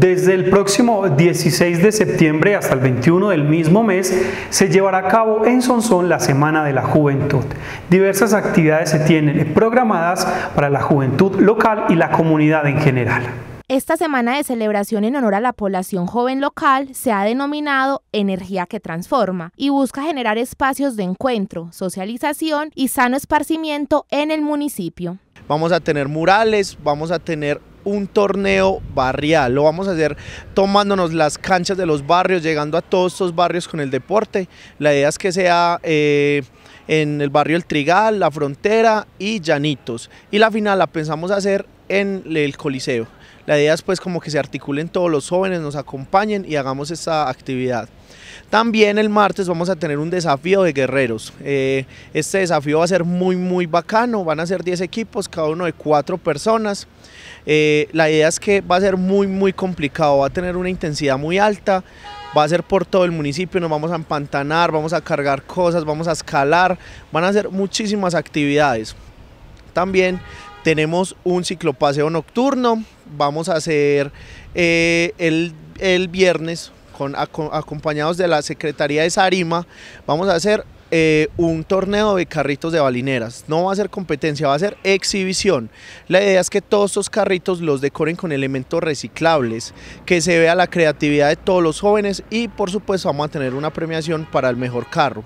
Desde el próximo 16 de septiembre hasta el 21 del mismo mes se llevará a cabo en Sonsón la Semana de la Juventud. Diversas actividades se tienen programadas para la juventud local y la comunidad en general. Esta semana de celebración en honor a la población joven local se ha denominado Energía que Transforma y busca generar espacios de encuentro, socialización y sano esparcimiento en el municipio. Vamos a tener murales, vamos a tener un torneo barrial. Lo vamos a hacer tomándonos las canchas de los barrios, llegando a todos estos barrios con el deporte. La idea es que sea eh, en el barrio El Trigal, La Frontera y Llanitos. Y la final la pensamos hacer en el Coliseo. La idea es pues como que se articulen todos los jóvenes, nos acompañen y hagamos esta actividad. También el martes vamos a tener un desafío de guerreros. Eh, este desafío va a ser muy muy bacano, van a ser 10 equipos, cada uno de 4 personas. Eh, la idea es que va a ser muy muy complicado, va a tener una intensidad muy alta, va a ser por todo el municipio, nos vamos a empantanar, vamos a cargar cosas, vamos a escalar, van a hacer muchísimas actividades. También tenemos un ciclopaseo nocturno, vamos a hacer eh, el, viernes acompañados de la Secretaría de Sarima, vamos a hacer eh, un torneo de carritos de balineras. No va a ser competencia, va a ser exhibición. La idea es que todos estos carritos los decoren con elementos reciclables, que se vea la creatividad de todos los jóvenes y por supuesto vamos a tener una premiación para el mejor carro.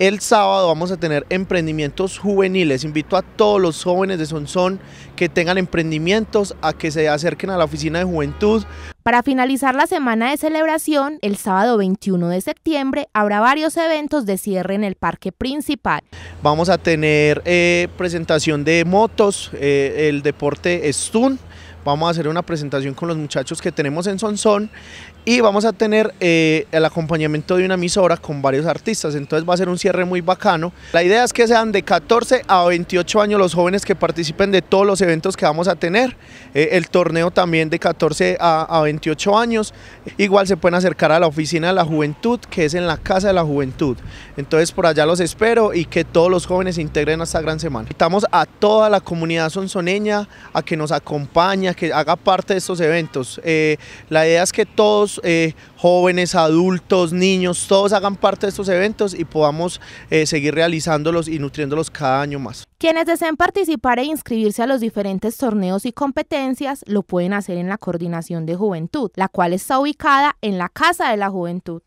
El sábado vamos a tener emprendimientos juveniles. Invito a todos los jóvenes de Sonsón que tengan emprendimientos a que se acerquen a la oficina de juventud. Para finalizar la semana de celebración, el sábado 21 de septiembre habrá varios eventos de cierre en el parque principal. Vamos a tener eh, presentación de motos, eh, el deporte Stun, vamos a hacer una presentación con los muchachos que tenemos en Sonsón y vamos a tener eh, el acompañamiento de una emisora con varios artistas, entonces va a ser un cierre muy bacano. La idea es que sean de 14 a 28 años los jóvenes que participen de todos los eventos que vamos a tener, eh, el torneo también de 14 a, 28 años, igual se pueden acercar a la oficina de la juventud que es en la Casa de la Juventud, entonces por allá los espero y que todos los jóvenes se integren a esta gran semana. Invitamos a toda la comunidad sonsoneña a que nos acompañe, a que haga parte de estos eventos, eh, la idea es que todos eh, jóvenes, adultos, niños, todos hagan parte de estos eventos y podamos eh, seguir realizándolos y nutriéndolos cada año más. Quienes deseen participar e inscribirse a los diferentes torneos y competencias lo pueden hacer en la Coordinación de Juventud, la cual está ubicada en la Casa de la Juventud.